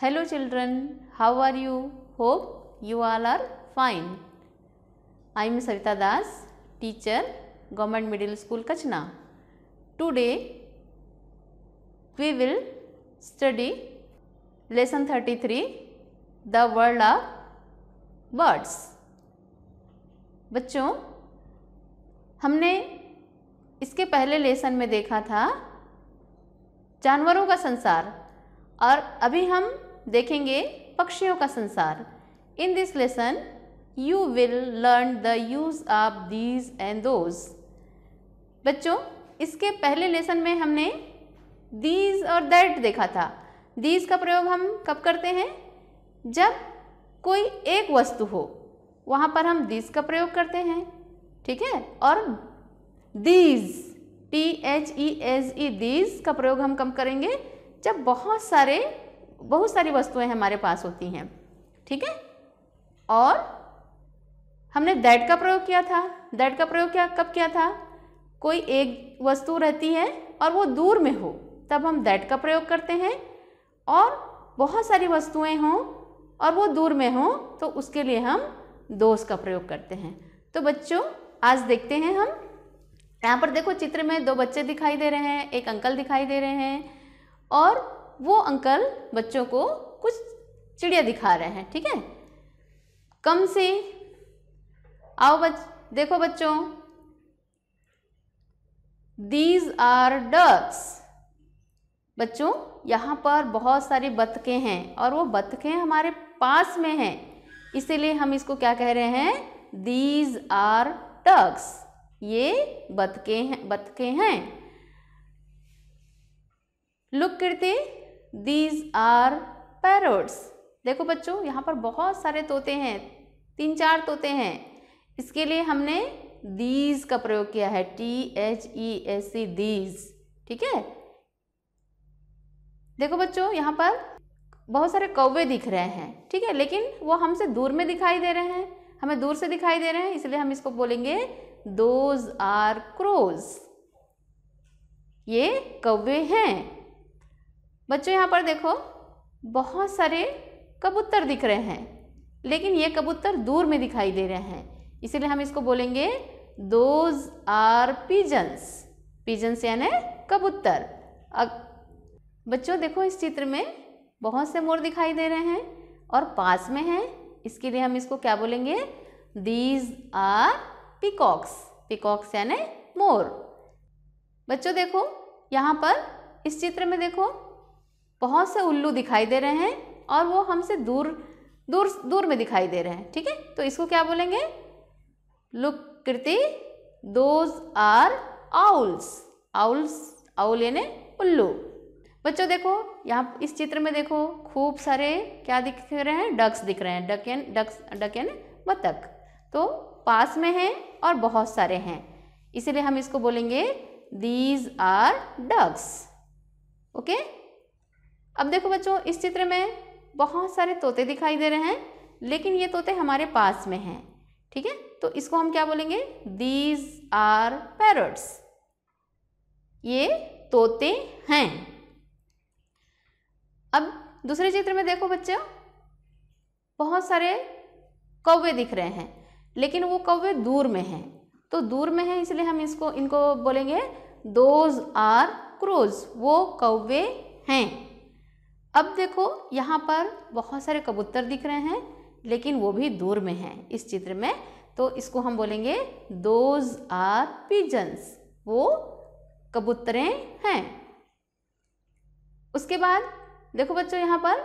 Hello children, how are you? Hope you all are fine. I am Savita Das, teacher, Government Middle School, Kachna. Today, we will study lesson 33, The World of Birds. बच्चों हमने इसके पहले lesson में देखा था जानवरों का संसार और अभी हम देखेंगे पक्षियों का संसार in this lesson you will learn the use of these and those बच्चों इसके पहले लेसन में हमने दीज और दैट देखा था दीज का प्रयोग हम कब करते हैं जब कोई एक वस्तु हो वहाँ पर हम दीज का प्रयोग करते हैं ठीक है और these T H E S E these का प्रयोग हम कम करेंगे जब बहुत सारे बहुत सारी वस्तुएं हमारे पास होती हैं ठीक है और हमने दैट का प्रयोग किया था दैट का प्रयोग क्या कब किया था कोई एक वस्तु रहती है और वो दूर में हो तब हम दैट का प्रयोग करते हैं और बहुत सारी वस्तुएं हों और वो दूर में हों तो उसके लिए हम दोस्त का प्रयोग करते हैं तो बच्चों आज देखते हैं हम यहाँ पर देखो चित्र में दो बच्चे दिखाई दे रहे हैं एक अंकल दिखाई दे रहे हैं और वो अंकल बच्चों को कुछ चिड़िया दिखा रहे हैं ठीक है कम से आओ बच देखो बच्चों दीज आर डक्स बच्चों यहाँ पर बहुत सारी बतखें हैं और वो बतखें हमारे पास में हैं इसीलिए हम इसको क्या कह रहे हैं दीज आर टक्स ये बतके हैं बतखें हैं look Kirti these are parrots देखो बच्चों यहाँ पर बहुत सारे तोते हैं तीन चार तोते हैं इसके लिए हमने दीज का प्रयोग किया है T H E S C these ठीक है देखो बच्चों यहाँ पर बहुत सारे कौवे दिख रहे हैं ठीक है लेकिन वो हमसे दूर में दिखाई दे रहे हैं हमें दूर से दिखाई दे रहे हैं इसलिए हम इसको बोलेंगे दोज आर क्रोज ये कौवे हैं बच्चों यहाँ पर देखो बहुत सारे कबूतर दिख रहे हैं लेकिन ये कबूतर दूर में दिखाई दे रहे हैं इसीलिए हम इसको बोलेंगे दोज आर पिजन्स पिजन्स यानी कबूतर बच्चों देखो इस चित्र में बहुत से मोर दिखाई दे रहे हैं और पास में हैं इसके लिए हम इसको क्या बोलेंगे दीज आर पिकॉक्स पिकॉक्स यानी मोर बच्चों देखो यहाँ पर इस चित्र में देखो बहुत से उल्लू दिखाई दे रहे हैं और वो हमसे दूर दूर दूर में दिखाई दे रहे हैं ठीक है तो इसको क्या बोलेंगे look Kriti those are owls owls owl यानी उल्लू बच्चों देखो यहाँ इस चित्र में देखो खूब सारे क्या दिख रहे हैं डक्स दिख रहे हैं duck and ducks duck and बतख तो पास में हैं और बहुत सारे हैं इसीलिए हम इसको बोलेंगे दीज आर डक्स ओके अब देखो बच्चों इस चित्र में बहुत सारे तोते दिखाई दे रहे हैं लेकिन ये तोते हमारे पास में हैं ठीक है तो इसको हम क्या बोलेंगे दीज आर पैरट्स ये तोते हैं अब दूसरे चित्र में देखो बच्चों बहुत सारे कौवे दिख रहे हैं लेकिन वो कौवे दूर में हैं तो दूर में है इसलिए हम इसको इनको बोलेंगे दोज आर क्रोज वो कौवे हैं अब देखो यहाँ पर बहुत सारे कबूतर दिख रहे हैं लेकिन वो भी दूर में हैं इस चित्र में तो इसको हम बोलेंगे दोज आर पिजन्स वो कबूतरें हैं उसके बाद देखो बच्चों यहाँ पर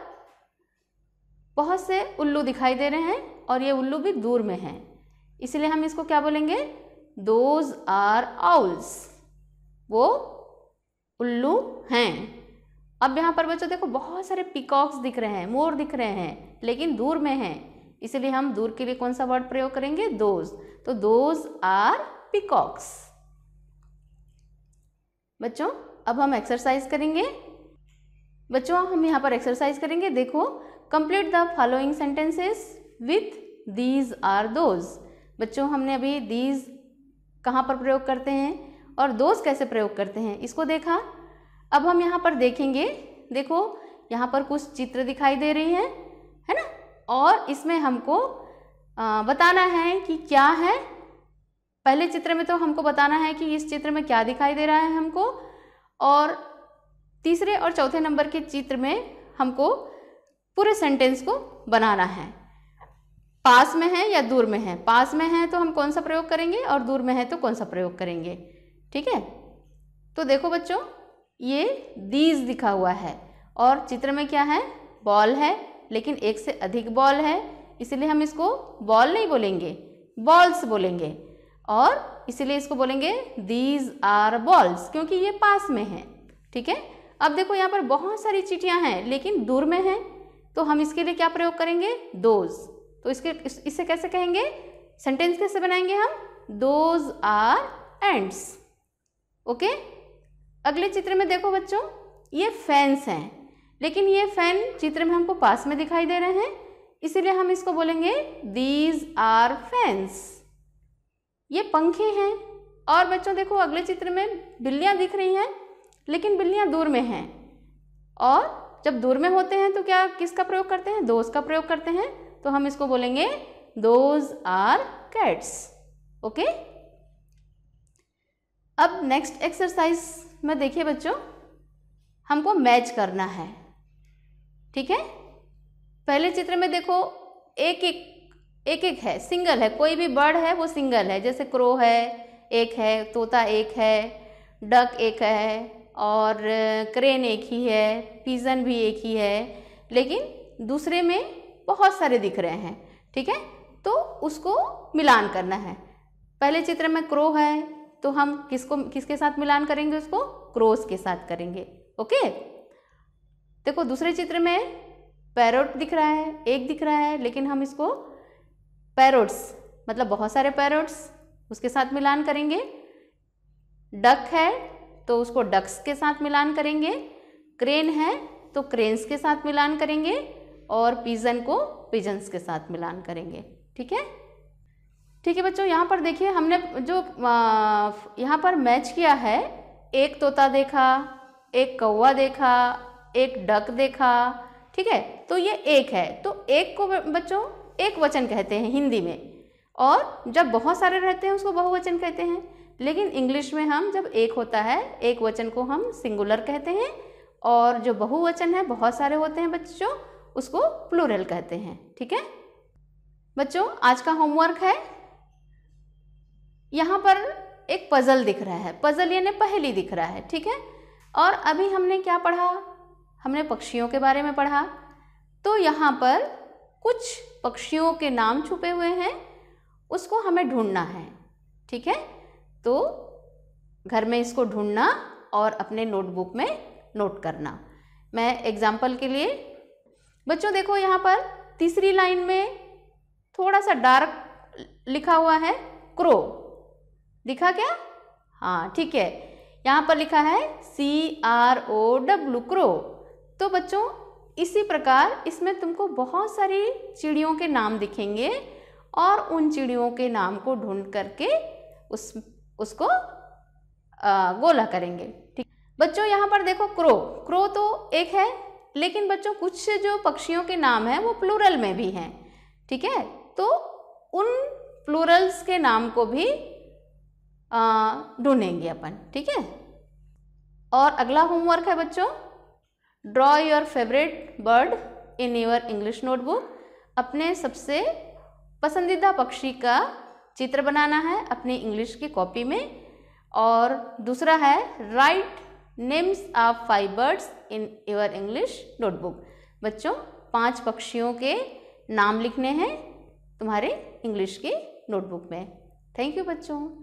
बहुत से उल्लू दिखाई दे रहे हैं और ये उल्लू भी दूर में हैं इसलिए हम इसको क्या बोलेंगे दोज आर आउल्स वो उल्लू हैं अब यहाँ पर बच्चों देखो बहुत सारे पिकॉक्स दिख रहे हैं मोर दिख रहे हैं लेकिन दूर में हैं इसलिए हम दूर के लिए कौन सा वर्ड प्रयोग करेंगे दोज तो दोज आर पिकॉक्स बच्चों अब हम एक्सरसाइज करेंगे बच्चों हम यहाँ पर एक्सरसाइज करेंगे देखो complete the following sentences with these are those बच्चों हमने अभी दीज कहाँ पर प्रयोग करते हैं और दोज कैसे प्रयोग करते हैं इसको देखा अब हम यहाँ पर देखेंगे देखो यहाँ पर कुछ चित्र दिखाई दे रही हैं है ना और इसमें हमको बताना है कि क्या है पहले चित्र में तो हमको बताना है कि इस चित्र में क्या दिखाई दे रहा है हमको और तीसरे और चौथे नंबर के चित्र में हमको पूरे सेंटेंस को बनाना है पास में है या दूर में है पास में है तो हम कौन सा प्रयोग करेंगे और दूर में है तो कौन सा प्रयोग करेंगे ठीक है तो देखो बच्चों ये दीज दिखा हुआ है और चित्र में क्या है बॉल है लेकिन एक से अधिक बॉल है इसलिए हम इसको बॉल नहीं बोलेंगे बॉल्स बोलेंगे और इसलिए इसको बोलेंगे दीज आर बॉल्स क्योंकि ये पास में है ठीक है अब देखो यहाँ पर बहुत सारी चिटियाँ हैं लेकिन दूर में हैं तो हम इसके लिए क्या प्रयोग करेंगे दोज तो इसके इस, इससे कैसे कहेंगे सेंटेंस कैसे बनाएंगे हम दोज आर एंड्स ओके अगले चित्र में देखो बच्चों ये फैंस हैं लेकिन ये फैन चित्र में हमको पास में दिखाई दे रहे हैं इसीलिए हम इसको बोलेंगे दीज आर फैंस ये पंखे हैं और बच्चों देखो अगले चित्र में बिल्लियाँ दिख रही हैं लेकिन बिल्लियाँ दूर में हैं और जब दूर में होते हैं तो क्या किसका प्रयोग करते हैं दोज का प्रयोग करते हैं तो हम इसको बोलेंगे दोज आर कैट्स ओके अब नेक्स्ट एक्सरसाइज इसमें देखिए बच्चों हमको मैच करना है ठीक है पहले चित्र में देखो एक एक एक एक है सिंगल है कोई भी बर्ड है वो सिंगल है जैसे क्रो है एक है तोता एक है डक एक है और क्रेन एक ही है पीजन भी एक ही है लेकिन दूसरे में बहुत सारे दिख रहे हैं ठीक है तो उसको मिलान करना है पहले चित्र में क्रो है तो हम किसको किसके साथ मिलान करेंगे उसको क्रोस के साथ करेंगे ओके देखो दूसरे चित्र में पैरोट दिख रहा है एक दिख रहा है लेकिन हम इसको पैरोट्स मतलब बहुत सारे पैरोट्स उसके साथ मिलान करेंगे डक है तो उसको डक्स के साथ मिलान करेंगे क्रेन है तो क्रेन्स के साथ मिलान करेंगे और पिजन को पिजन्स के साथ मिलान करेंगे ठीक है ठीक है बच्चों यहाँ पर देखिए हमने जो यहाँ पर मैच किया है एक तोता देखा एक कौवा देखा एक डक देखा ठीक है तो ये एक है तो एक को बच्चों एक वचन कहते हैं हिंदी में और जब बहुत सारे रहते हैं उसको बहुवचन कहते हैं लेकिन इंग्लिश में हम जब एक होता है एक वचन को हम सिंगुलर कहते हैं और जो बहुवचन है बहुत सारे होते हैं बच्चों उसको प्लूरल कहते हैं ठीक है बच्चों आज का होमवर्क है यहाँ पर एक पज़ल दिख रहा है पज़ल यानी पहली दिख रहा है ठीक है और अभी हमने क्या पढ़ा हमने पक्षियों के बारे में पढ़ा तो यहाँ पर कुछ पक्षियों के नाम छुपे हुए हैं उसको हमें ढूंढना है ठीक है तो घर में इसको ढूंढना और अपने नोटबुक में नोट करना मैं एग्ज़ाम्पल के लिए बच्चों देखो यहाँ पर तीसरी लाइन में थोड़ा सा डार्क लिखा हुआ है क्रो दिखा क्या हाँ ठीक है यहाँ पर लिखा है C R O W crow तो बच्चों इसी प्रकार इसमें तुमको बहुत सारी चिड़ियों के नाम दिखेंगे और उन चिड़ियों के नाम को ढूंढ करके उस उसको आ, गोला करेंगे ठीक बच्चों यहाँ पर देखो क्रो क्रो तो एक है लेकिन बच्चों कुछ जो पक्षियों के नाम हैं वो प्लूरल में भी हैं ठीक है तो उन प्लूरल्स के नाम को भी ढूंढेंगे अपन ठीक है और अगला होमवर्क है बच्चों draw your favourite bird in your English notebook अपने सबसे पसंदीदा पक्षी का चित्र बनाना है अपनी इंग्लिश की कॉपी में और दूसरा है write names of five birds in your English notebook बच्चों पांच पक्षियों के नाम लिखने हैं तुम्हारे इंग्लिश की नोटबुक में थैंक यू बच्चों